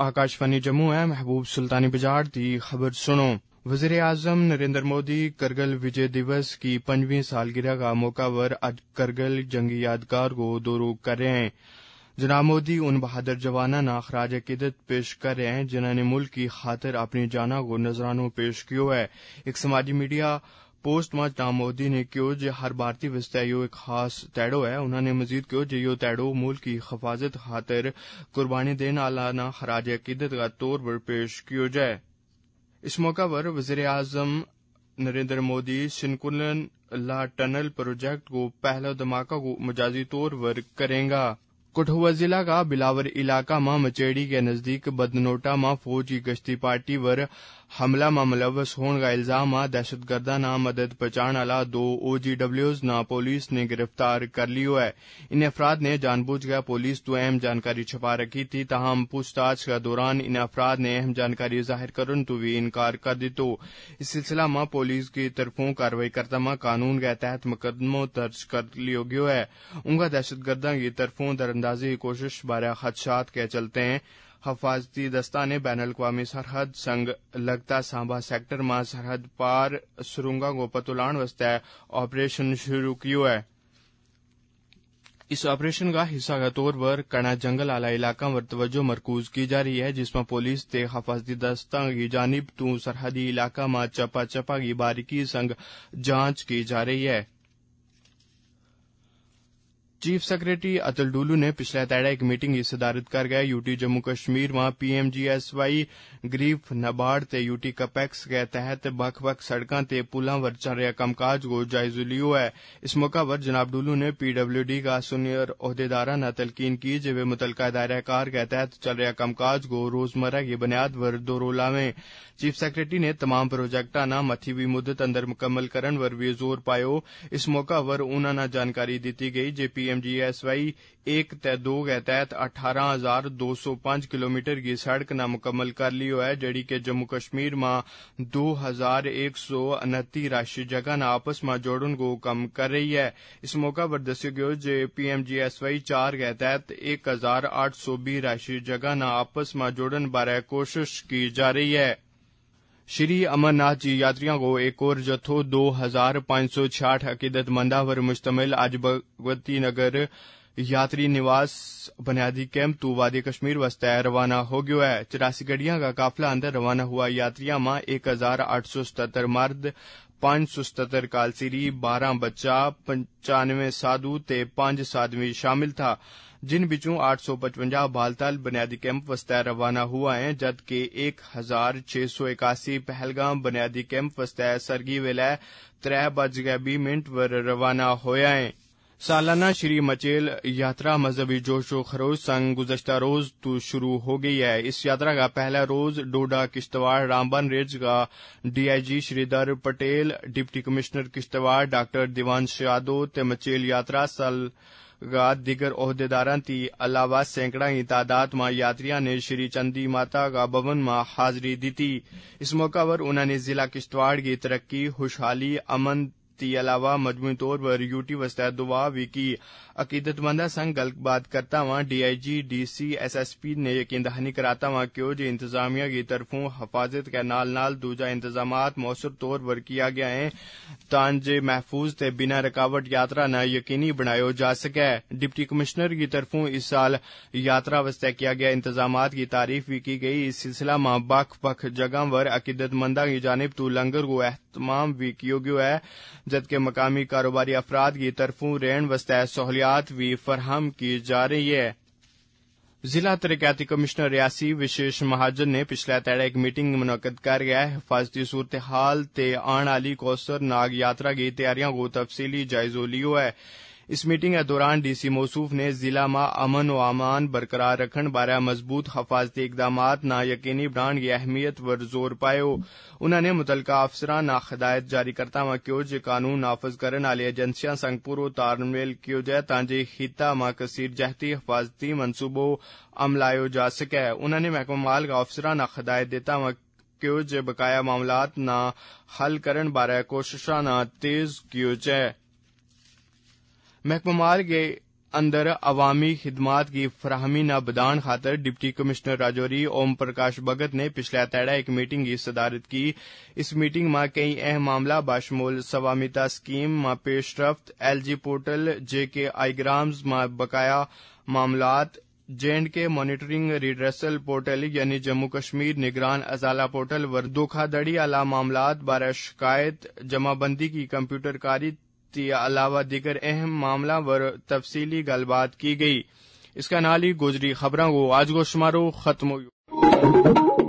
آکاشوانی جموں ہے محبوب سلطانی بجاڑ دی خبر سنو وزیر اعظم نریندر مودی کرگل وجے دیوس کی پنجویں سالگرہ کا موقع پر اج کرگل جنگی یادگار کو دورو کر رہے ہیں جناب مودی ان بہادر جوانہ نا خراج عقیدت پیش کر رہے ہیں جنہوں نے ملک کی خاطر اپنی جانا کو نظرانوں پیش کیا ہے ایک سماجی میڈیا پوسٹ میں جناب مودی نے کہ ہر بھارتی یو ایک خاص تیڑو ہے انہوں نے مزید کہ یہ تیڑو ملک کی حفاظت خاطر قربانی دینے آن خراج عقیدت کا طور پر پیش کیا جائے اس موقع پر وزیر اعظم نریندر مودی سنکلن لا ٹنل پروجیکٹ کو پہلا دھماکہ کو مجازی طور پر کریں گا کٹوا ضلع کا بلاور علاقہ ماں مچیڑی کے نزدیک بدنوٹا ماں فوج کی گشتی پارٹی ور حملہ میں ملوث ہون کا الزام دہشت گردہ نام مدد پہچان آلہ دو جی ڈبلیوز نا پولیس نے گرفتار کر ہے ان افراد نے جانبج پولیس تو اہم جانکاری چھپارے کیم پوچھتا دوران ان افراد نے اہم جانکاری ظاہر کرن تو بھی انکار کر دیتو اس سلسلہ میں پولیس کی طرفوں کاروائی کرتا قانون کے تحت مقدموں درج کر لیو گیو ہے دہشت گردہ کی طرفوں در اندازی کوشش بارے خدشات کے چلتے ہیں حفاظتی دستہ نے بین الاقوامی سرحد سنگ لگتا سانبا سیکٹر ماں سرحد پار سرونگا کو پتو لان واسطے آپریشن ہے اس آپریشن کا حصہ کے طور پر کڑا جنگل آلہ علاقہ پر توجہ مرکوز کی جا رہی ہے جس میں پولیس تے حفاظتی دستہ کی جانب تو سرحدی علاقہ میں چپا چپا کی باریکی سنگ جانچ کی جا رہی ہے چیف سیکرٹری اتل ڈولو نے پچھلے تیڑا ایک میٹنگ اس صدارت کر گئے یوٹی جموں کشمیر وہاں P M G S Y GREF تے یوٹی کپیکس کے تحت بخ سڑکاں تے پلوں ور چل رہے کام کا جائز ہے اس موقع پر جناب ڈولو نے پی ڈبل ڈی کا سینئر عہدے نہ تلقین کی جے متعلقہ دائرہ کار تحت چل رہا کاج کو روزمرہ کی بنیاد دو رولا میں چیف سیکرٹری نے تمام پروجیکٹاں نہ متھی مدت اندر مکمل کرن ور بھی زور پایا اس موقع پر نہ جانکاری گئی J P M G S Y ایک تے دو تحت اٹھارہ ہزار دو سو پانچ کلومیٹر کی سڑک نہ مکمل کر لی جڑی کہ جمہو کشمیر یو دو ہزار ایک سو انتی راشی جگہ نہ آپس میں جوڑن کو کم کر رہی ہے اس موقع پر گیو J P M G S Y چار تحت ایک ہزار آٹھ سو بی راشی جگہ نہ آپس میں جوڑن بارے کوشش کی جا رہی ہے شری امرناتھ جی یاتریاں کو ایک اور جتھو دو ہزار پانچ سو چھاٹھ عقیدت مندہ پر مشتمل آج بھگوتی نگر یاتری نواس بنیادی کیمپ تو وادی کشمیر روانہ ہو گیا ہے چراسی گڈیاں کا قافلہ اندر روانہ ہوا یاتریاں ماں ایک ہزار آٹھ سو ستر مرد پانچ سو ستر کالسیری بارہ بچہ پچانوے سادو تے پانچ سادھوی شامل تھا جن بچوں آٹھ سو پچونجا بال بنیادی کیمپ روانہ ہوا ہیں جدکہ ایک ہزار چھ سو اکاسی پہلگام بنیادی کیمپ اس سرگی ویل ترہ بج گئے بی منٹ ور روانہ ہویا ہیں سالانہ شری مچیل یاترا مذہبی جوش و خروش سنگ گزشتہ روز تو شروع ہو گئی ہے اس یاترا کا پہلا روز ڈوڈا کشتواڑ رامبن ریج کا ڈی آئی جی شری در Patil deputy commissioner Kishtwar doctor Dewan Yadav تے مچیل یاترا سر عہدے دار کی علاوہ سینکڑا ہی تعداد ماں یاتریاں نے شری چندی ماتا کا بون ماں حاضری دیتی اس موقع پر انہوں نے ضلع کشتواڑ کی ترقی خوشحالی امن تی علاوہ مجموعی طور پر یو دعا وی دعا مندہ عقیدت گل بات کرتا کر D I G D C S S P نے یقین دہانی جی انتظامیہ کی طرفوں حفاظت کے نال نال دوجہ انتظامات موثر طور پر کیا گیا ہے تے بنا رکاوٹ یاترا یقینی بنایا جا سکے ڈپٹی کمیشنر کی طرفوں اس سال یاترا وتعے کیا گیا انتظامات کی تعریف بھی کی گئی اس سلسلہ میں بخ بک جگہ پر عقیدت مندہ کی جانب تو لنگر احت تمام کیو گیو ہے جدکہ مقامی کاروباری افراد کی طرفوں رہن واسطے سہولیات بھی فراہم کی جا رہی ہے ضلع ترقیاتی کمیشنر ریاسی وشیش مہاجن نے پچھلے تیڑے ایک میٹنگ منعقد کر گیا حفاظتی صورتحال تے آن آئی کوسر ناگ یاترا کی تیاریاں کو تفصیلی جائزو لیو ہے اس میٹنگ دوران ڈی سی موصوف نے ضلع میں امن و امان برقرار رکھن بارے مضبوط حفاظتی اقدامات نا یقینی کی اہمیت پر زور انہوں نے متعلقہ افسران نا ہدایت جاری کرتا کرتاو ہاں کی قانون نافذ کرنے والی ایجنسیاں سنگ پورو تارمیل کیو جائے تاجہ خطہ ماہ کثیر جہتی حفاظتی منصوبوں املا جا سکے انہوں نے محکمہ مال کا افسران نا ہدایت دیتا جی بقایا معاملات نا حل کرن بارے کوششاں نا تیز کی جائے محکمہ مال کے اندر عوامی خدمات کی فراہمی نہ بدان خاطر ڈپٹی کمشنر راجوری اوم پرکاش بگت نے پچھلے تیڑا ایک میٹنگ کی صدارت کی اس میٹنگ میں کئی اہم معاملہ باشمول سوامیتا اسکیم ماں پیش رفت ایل جی پورٹل جے کے آئی گرامز ماں بقایا معاملات اینڈ کے مانیٹرنگ ریڈریسل پورٹل یعنی جموں کشمیر نگران ازالہ پورٹل دھوکھا دڑی اعلی معاملات بارہ شکایت جمع بندی کی کمپیوٹر کاری کے دیگر اہم معاملہ ور تفصیلی گل بات کی گئی اس کا نالی گزری خبراں کو آج گو شمارو ختم ہوئی